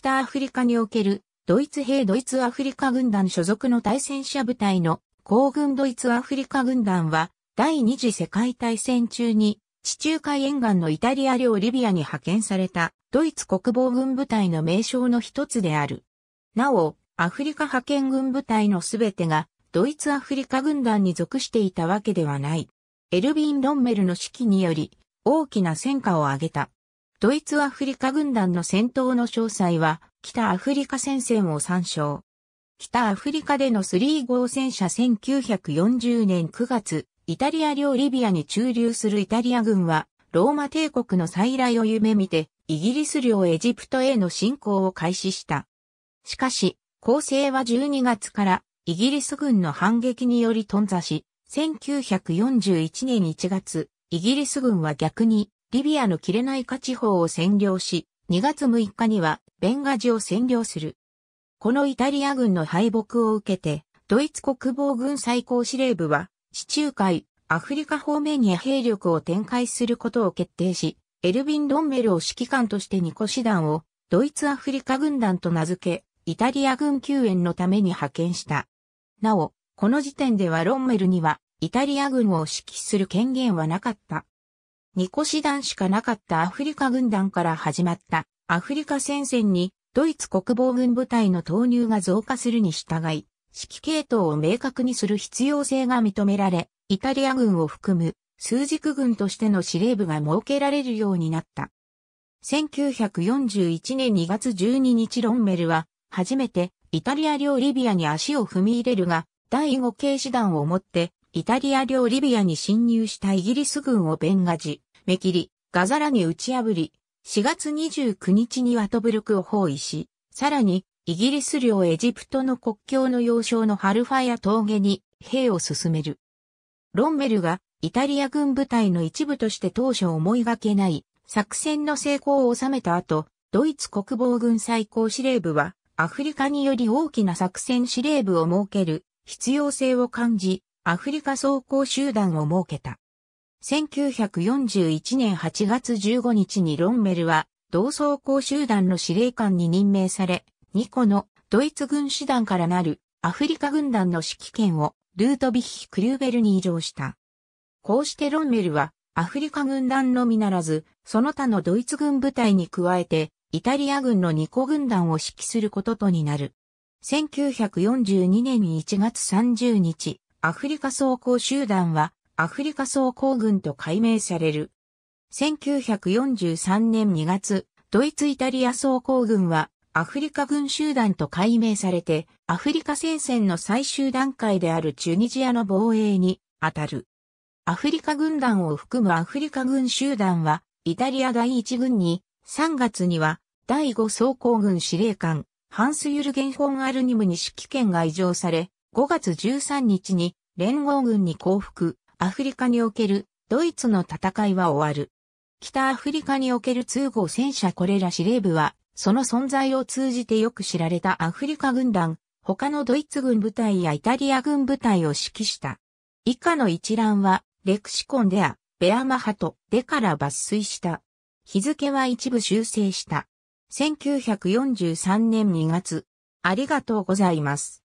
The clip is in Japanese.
北アフリカにおけるドイツ兵ドイツアフリカ軍団所属の対戦車部隊の皇軍ドイツアフリカ軍団は第二次世界大戦中に地中海沿岸のイタリア領リビアに派遣されたドイツ国防軍部隊の名称の一つである。なお、アフリカ派遣軍部隊のすべてがドイツアフリカ軍団に属していたわけではない。エルビン・ロンメルの指揮により大きな戦果を上げた。ドイツアフリカ軍団の戦闘の詳細は、北アフリカ戦線を参照。北アフリカでの3号戦車1940年9月、イタリア領リビアに駐留するイタリア軍は、ローマ帝国の再来を夢見て、イギリス領エジプトへの侵攻を開始した。しかし、攻勢は12月からイギリス軍の反撃により頓挫し、1941年1月、イギリス軍は逆にリビアのキレナイカ地方を占領し、2月6日にはベンガジを占領する。このイタリア軍の敗北を受けて、ドイツ国防軍最高司令部は、地中海、アフリカ方面に兵力を展開することを決定し、エルヴィン・ロンメルを指揮官として2個師団を、ドイツアフリカ軍団と名付け、イタリア軍救援のために派遣した。なお、この時点ではロンメルには、イタリア軍を指揮する権限はなかった。ニ個師団しかなかったアフリカ軍団から始まったアフリカ戦線にドイツ国防軍部隊の投入が増加するに従い、指揮系統を明確にする必要性が認められ、イタリア軍を含む数軸軍としての司令部が設けられるようになった。1941年2月12日ロンメルは初めてイタリア領リビアに足を踏み入れるが、第5系師団をもってイタリア領リビアに侵入したイギリス軍をベンガジ、目切り、ガザラに打ち破り、4月29日にワトブルクを包囲し、さらに、イギリス領エジプトの国境の要衝のハルファヤ峠に兵を進める。ロンメルがイタリア軍部隊の一部として当初思いがけない作戦の成功を収めた後、ドイツ国防軍最高司令部はアフリカにより大きな作戦司令部を設ける必要性を感じ、アフリカ総行集団を設けた。1941年8月15日にロンメルは同総行集団の司令官に任命され、2個のドイツ軍師団からなるアフリカ軍団の指揮権をルートビッヒ・クリューベルに移動した。こうしてロンメルはアフリカ軍団のみならず、その他のドイツ軍部隊に加えて、イタリア軍の2個軍団を指揮することとになる。1942年1月30日、アフリカ装甲集団はアフリカ装甲軍と改名される。1943年2月、ドイツイタリア装甲軍はアフリカ軍集団と改名されて、アフリカ戦線の最終段階であるチュニジアの防衛に当たる。アフリカ軍団を含むアフリカ軍集団は、イタリア第1軍に、3月には、第5装甲軍司令官、ハンス・ユルゲン・フォン・アルニムに指揮権が移譲され、5月13日に連合軍に降伏、アフリカにおけるドイツの戦いは終わる。北アフリカにおける通号戦車これら司令部は、その存在を通じてよく知られたアフリカ軍団、他のドイツ軍部隊やイタリア軍部隊を指揮した。以下の一覧は、レクシコンでア、ベアマハト、でから抜粋した。日付は一部修正した。1943年2月。ありがとうございます。